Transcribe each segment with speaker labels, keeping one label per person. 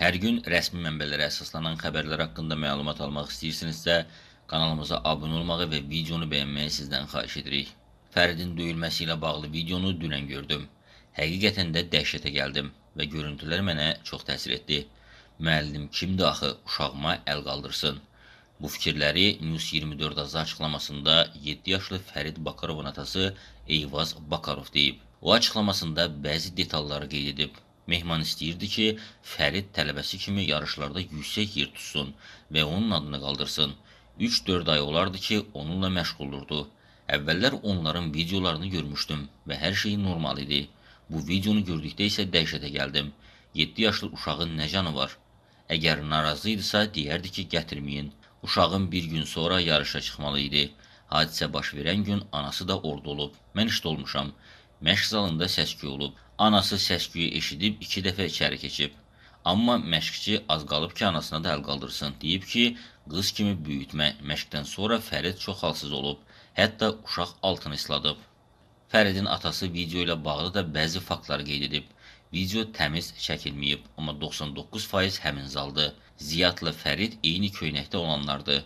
Speaker 1: Hər gün rəsmi mənbələrə əsaslanan xəbərlər haqqında məlumat almaq istəyirsinizsə, kanalımıza abunə olmağı və videonu bəyənməyi sizdən xahiş edirik. Fəridin döyülməsi ilə bağlı videonu dünən gördüm. Həqiqətən də dəhşətə gəldim və görüntülər mənə çox təsir etdi. Müəllim kimdir axı uşağıma əl qaldırsın? Bu fikirləri News 24 azı açıqlamasında 7 yaşlı Fərid Bakarovun atası Eyvaz Bakarov deyib. O açıqlamasında bəzi detalları qeyd edib. Mehman istəyirdi ki, Fərid tələbəsi kimi yarışlarda yüksək yer tutsun və onun adını qaldırsın. 3-4 ay olardı ki, onunla məşğul olurdu. Əvvəllər onların videolarını görmüşdüm və hər şey normal idi. Bu videonu gördükdə isə dəhşətə gəldim. 7 yaşlı uşağın nə canı var? Əgər narazı idisə, deyərdi ki, gətirməyin. Uşağın bir gün sonra yarışa çıxmalı idi. Hadisə baş verən gün anası da orada olub. Mən işdə olmuşam. Məşq zalında səs-küy olub. Anası səs-küyü eşidib iki dəfə içəri keçib. Amma məşqçi az qalıb ki, anasına da əl qaldırsın. Deyib ki, qız kimi böyütmə. Məşqdən sonra Fərid çox halsız olub. Hətta uşaq altını isladıb. Fəridin atası video ilə bağlı da bəzi faktlar qeyd edib. Video təmiz çəkilməyib, amma 99% həmin zaldı. Ziyadla Fərid eyni köynəkdə olanlardı.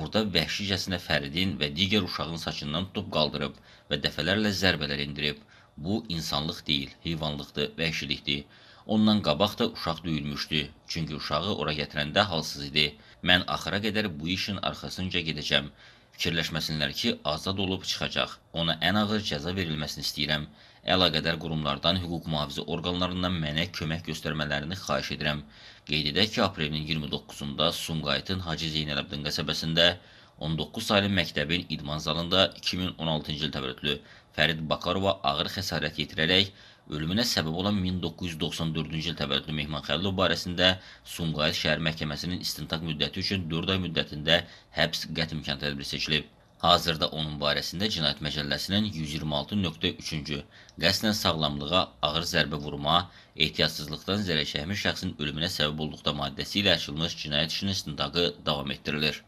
Speaker 1: Orada vəhşicəsinə Fəridin və digər uşağın saçından tutub qaldırıb və dəfələrlə zərbələr indirib. Bu insanlıq deyil, heyvanlıqdır, vəhşilikdir. Ondan qabaq da uşaq döyülmüşdü. Çünki uşağı ora gətirəndə halsız idi. Mən axıra qədər bu işin arxasınca gedəcəm. Fikirləşməsinlər ki, azad olub çıxacaq. Ona ən ağır cəza verilməsini istəyirəm. Əlaqədar qurumlardan, hüquq mühafizə orqanlarından mənə kömək göstərmələrini xahiş edirəm. Qeyd edək ki, aprelin 29-da Sumqayıtın Hacı Zeynələbdin qəsəbəsində 19 saylı məktəbin idman zalında 2016-cı il təvəllüdlü Fərid Bakarova ağır xəsarət yetirərək ölümünə səbəb olan 1994-cü il təvəllüdlü Mehman Xəlilov barəsində Sumqayıt şəhər məhkəməsinin istintaq müddəti üçün 4 ay müddətində həbs qət imkan tədbiri seçilib. Hazırda onun barəsində Cinayət Məcəlləsinin 126.3-cü qəsdən sağlamlığa ağır zərbə vurma, ehtiyatsızlıqdan zərər çəkmiş şəxsin ölümünə səbəb olduqda maddəsi ilə açılmış cinayət işinin istintaqı davam etdirilir.